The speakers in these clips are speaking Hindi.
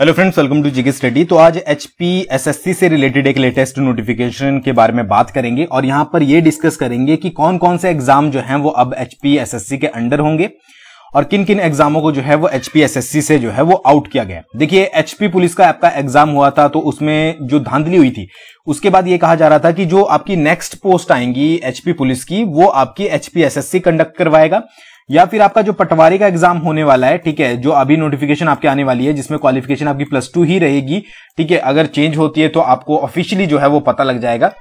hello friends welcome to GK study तो आज एच एचपीएसएससी से रिलेटेड एक लेटेस्ट नोटिफिकेशन के बारे में बात करेंगे और यहां पर ये डिस्कस करेंगे कि कौन कौन से एग्जाम जो हैं वो अब एचपीएसएससी के अंडर होंगे और किन किन एग्जामों को जो है वो एचपीएसएससी से जो है वो आउट किया गया देखिए एचपी पुलिस का आपका एग्जाम हुआ था तो उसमें जो धांधली हुई थी उसके बाद ये कहा जा रहा था कि जो आपकी नेक्स्ट पोस्ट आएंगी एचपी पुलिस की वो आपकी एचपीएसएससी कंडक्ट करवाएगा या फिर आपका जो पटवारी का एग्जाम होने वाला है ठीक है जो अभी नोटिफिकेशन आपके आने वाली है जिसमें क्वालिफिकेशन आपकी प्लस टू ही रहेगी ठीक है अगर चेंज होती है तो आपको ऑफिशियली जो है वो पता लग जाएगा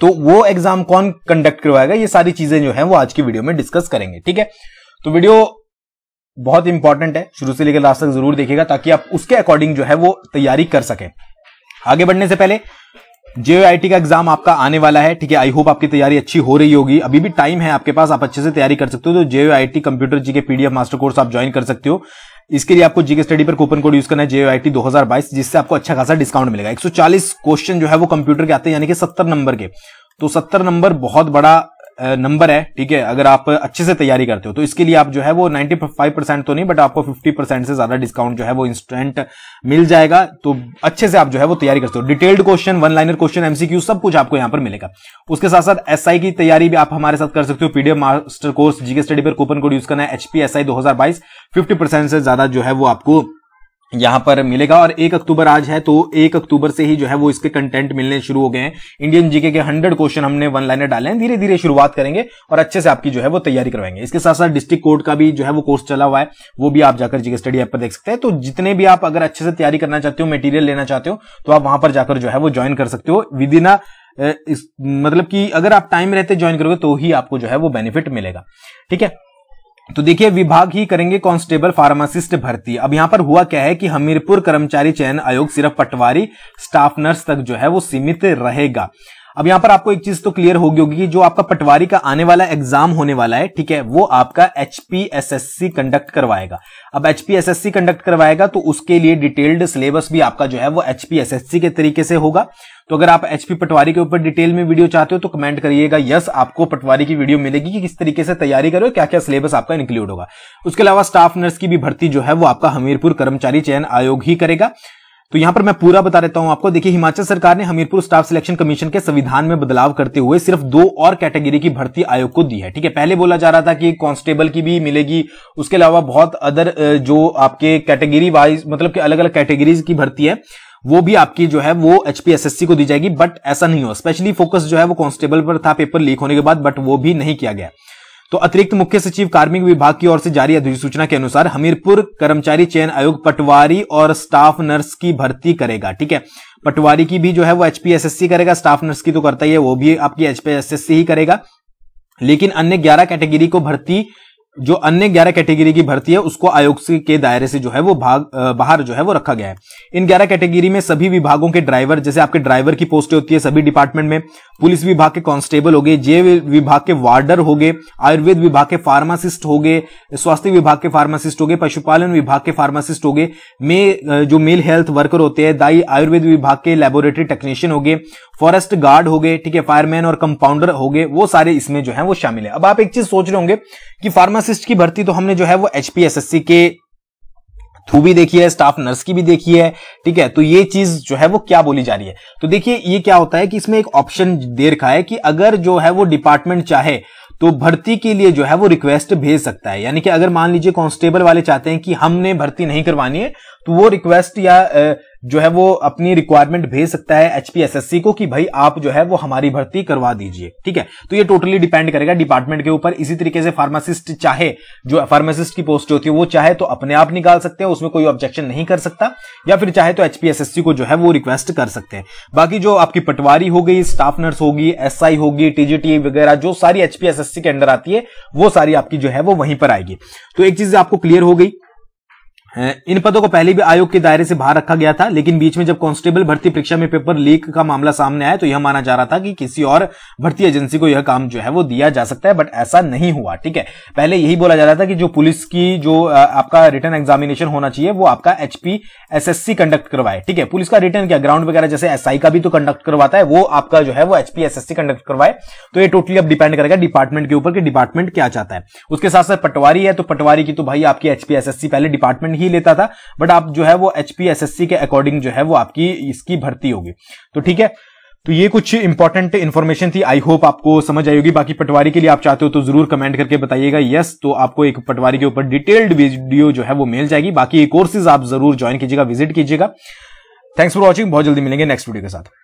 तो वो एग्जाम कौन कंडक्ट करवाएगा ये सारी चीजें जो है वो आज की वीडियो में डिस्कस करेंगे ठीक है तो वीडियो बहुत इंपॉर्टेंट है शुरू से लेकर लास्ट तक जरूर देखेगा ताकि आप उसके अकॉर्डिंग जो है वो तैयारी कर सके आगे बढ़ने से पहले जेओआईटी का एग्जाम आपका आने वाला है ठीक है आई होप आपकी तैयारी अच्छी हो रही होगी अभी भी टाइम है आपके पास आप अच्छे से तैयारी कर सकते हो तो जेओआईटी computer G K PDF master course आप ज्वाइन कर सकते हो इसके लिए आपको जीके स्टडी पर कूपन कोड यूज करना है जेओआईटी 2022 जिससे आपको अच्छा खासा डिस्काउंट मिलेगा एक क्वेश्चन जो है वो कंप्यूटर के आते हैं यानी कि सत्तर नंबर के तो सत्तर नंबर बहुत बड़ा नंबर है ठीक है अगर आप अच्छे से तैयारी करते हो तो इसके लिए आप जो है वो 95 परसेंट तो नहीं बट आपको 50 परसेंट से ज्यादा डिस्काउंट जो है वो इंस्टेंट मिल जाएगा तो अच्छे से आप जो है वो तैयारी करते हो detailed question one liner question MCQ सब कुछ आपको यहां पर मिलेगा उसके साथ साथ एस SI की तैयारी भी आप हमारे साथ कर सकते हो PDF master course GK study पर कूपन कोड यूज करना है एचपी एस आई से ज्यादा जो है वो आपको यहां पर मिलेगा और एक अक्टूबर आज है तो एक अक्टूबर से ही जो है वो इसके कंटेंट मिलने शुरू हो गए हैं इंडियन जीके के हंड्रेड क्वेश्चन हमने वन लाइनर डाले हैं धीरे धीरे शुरुआत करेंगे और अच्छे से आपकी जो है वो तैयारी करवाएंगे इसके साथ साथ डिस्ट्रिक्ट कोर्ट का भी जो है वो कोर्स चला हुआ है वो भी आप जाकर जीके स्टडी ऐप पर देख सकते हैं तो जितने भी आप अगर अच्छे से तैयारी करना चाहते हो मेटीरियल लेना चाहते हो तो आप वहां पर जाकर जो है वो ज्वाइन कर सकते हो विद इन मतलब कि अगर आप टाइम रहते ज्वाइन करोगे तो ही आपको जो है वो बेनिफिट मिलेगा ठीक है तो देखिए विभाग ही करेंगे कांस्टेबल फार्मासिस्ट भर्ती अब यहाँ पर हुआ क्या है कि हमीरपुर कर्मचारी चयन आयोग सिर्फ पटवारी स्टाफ नर्स तक जो है वो सीमित रहेगा अब यहां पर आपको एक चीज तो क्लियर होगी होगी कि जो आपका पटवारी का आने वाला एग्जाम होने वाला है ठीक है वो आपका एचपीएसएससी कंडक्ट करवाएगा अब एचपीएसएससी कंडक्ट करवाएगा तो उसके लिए डिटेल्ड सिलेबस भी आपका जो है वो एचपीएसएससी के तरीके से होगा तो अगर आप एचपी पटवारी के ऊपर डिटेल में वीडियो चाहते हो तो कमेंट करिएगा यस आपको पटवारी की वीडियो मिलेगी कि किस तरीके से तैयारी करो क्या क्या सिलेबस आपका इंक्लूड होगा उसके अलावा स्टाफ नर्स की भी भर्ती जो है वो आपका हमीरपुर कर्मचारी चयन आयोग ही करेगा तो यहां पर मैं पूरा बता देता हूं आपको देखिए हिमाचल सरकार ने हमीरपुर स्टाफ सिलेक्शन कमीशन के संविधान में बदलाव करते हुए सिर्फ दो और कैटेगरी की भर्ती आयोग को दी है ठीक है पहले बोला जा रहा था कि कांस्टेबल की भी मिलेगी उसके अलावा बहुत अदर जो आपके कैटेगरी वाइज मतलब कि अलग अलग कैटेगरीज की भर्ती है वो भी आपकी जो है वो एचपीएसएससी को दी जाएगी बट ऐसा नहीं हो स्पेशली फोकस जो है वो कांस्टेबल पर था पेपर लीक होने के बाद बट वो भी नहीं किया गया तो अतिरिक्त मुख्य सचिव कार्मिक विभाग की ओर से जारी अधिसूचना के अनुसार हमीरपुर कर्मचारी चयन आयोग पटवारी और स्टाफ नर्स की भर्ती करेगा ठीक है पटवारी की भी जो है वो एचपीएसएससी करेगा स्टाफ नर्स की तो करता ही है वो भी आपकी एचपीएसएससी ही करेगा लेकिन अन्य 11 कैटेगरी को भर्ती जो अन्य ग्यारह कैटेगरी की भर्ती है उसको आयोग के दायरे से जो है वो भाग बाहर जो है वो रखा गया है इन ग्यारह कैटेगरी में सभी विभागों के ड्राइवर जैसे आपके ड्राइवर की पोस्टें होती है सभी डिपार्टमेंट में पुलिस विभाग के कांस्टेबल हो गए जे विभाग के वार्डर हो गए आयुर्वेद विभाग के फार्मासिस्ट हो गए स्वास्थ्य विभाग के फार्मासिस्ट हो गए पशुपालन विभाग के फार्मासिस्ट हो गए मे जो मेल हेल्थ वर्कर होते हैं दाई आयुर्वेद विभाग के लेबोरेटरी टेक्नीशियन हो गए फॉरेस्ट गार्ड हो गए ठीक है फायरमैन और कंपाउंडर हो गए वो सारे इसमें जो है वो शामिल है अब आप एक चीज सोच रहे होंगे कि फार्मा फार्मासिस्ट की भर्ती तो हमने जो है वो एचपीएसएससी के थ्रू भी देखी है स्टाफ नर्स की भी देखी है ठीक है तो ये चीज जो है वो क्या बोली जा रही है तो देखिए ये क्या होता है कि इसमें एक ऑप्शन दे रखा है कि अगर जो है वो डिपार्टमेंट चाहे तो भर्ती के लिए जो है वो रिक्वेस्ट भेज सकता है यानी कि अगर मान लीजिए कांस्टेबल वाले चाहते हैं कि हमने भर्ती नहीं करवानी है तो वो रिक्वेस्ट या जो है वो अपनी रिक्वायरमेंट भेज सकता है एचपीएसएससी को कि भाई आप जो है वो हमारी भर्ती करवा दीजिए ठीक है तो ये टोटली डिपेंड करेगा डिपार्टमेंट के ऊपर इसी तरीके से फार्मासिस्ट चाहे जो फार्मासिस्ट की पोस्ट होती है वो चाहे तो अपने आप निकाल सकते हैं उसमें कोई ऑब्जेक्शन नहीं कर सकता या फिर चाहे तो एचपीएसएससी को जो है वो रिक्वेस्ट कर सकते हैं बाकी जो आपकी पटवारी हो गई स्टाफ नर्स होगी एस होगी टीजीटी e वगैरह जो सारी एचपीएसएससी के अंडर आती है वो सारी आपकी जो है वो वहीं पर आएगी तो एक चीज आपको क्लियर हो गई इन पदों को पहले भी आयोग के दायरे से बाहर रखा गया था लेकिन बीच में जब कांस्टेबल भर्ती परीक्षा में पेपर लीक का मामला सामने आया तो यह माना जा रहा था कि किसी और भर्ती एजेंसी को यह काम जो है वो दिया जा सकता है बट ऐसा नहीं हुआ ठीक है पहले यही बोला जा रहा था कि जो पुलिस की जो आपका रिटर्न एग्जामिनेशन होना चाहिए वो आपका एचपी एसएससी कंडक्ट करवाए ठीक है पुलिस का रिटर्न क्या ग्राउंड वगैरह जैसे एसआई का भी तो कंडक्ट करवाता है वो आपका जो है वो एचपी एसएससी कंडक्ट करवाए तो ये टोटली अब डिपेंड करेगा डिपार्टमेंट के ऊपर कि डिपार्टमेंट क्या चाहता है उसके साथ साथ पटवारी है तो पटवारी की तो भाई आपकी एचपी एसएससी पहले डिपार्टमेंट ही ही लेता था बट आप जो है वो एचपी के अकॉर्डिंग जो है वो आपकी इसकी भर्ती होगी तो ठीक है तो ये कुछ इंपॉर्टेंट इन्फॉर्मेशन थी आई होप आपको समझ आई होगी बाकी पटवारी के लिए आप चाहते हो तो जरूर कमेंट करके बताइएगा यस तो आपको एक पटवारी के ऊपर डिटेल्ड वीडियो जो है वो मिल जाएगी बाकी कोर्सेज आप जरूर ज्वाइन कीजिएगा विजिट कीजिएगा थैंक्स फॉर वॉचिंग बहुत जल्दी मिलेंगे नेक्स्ट वीडियो के साथ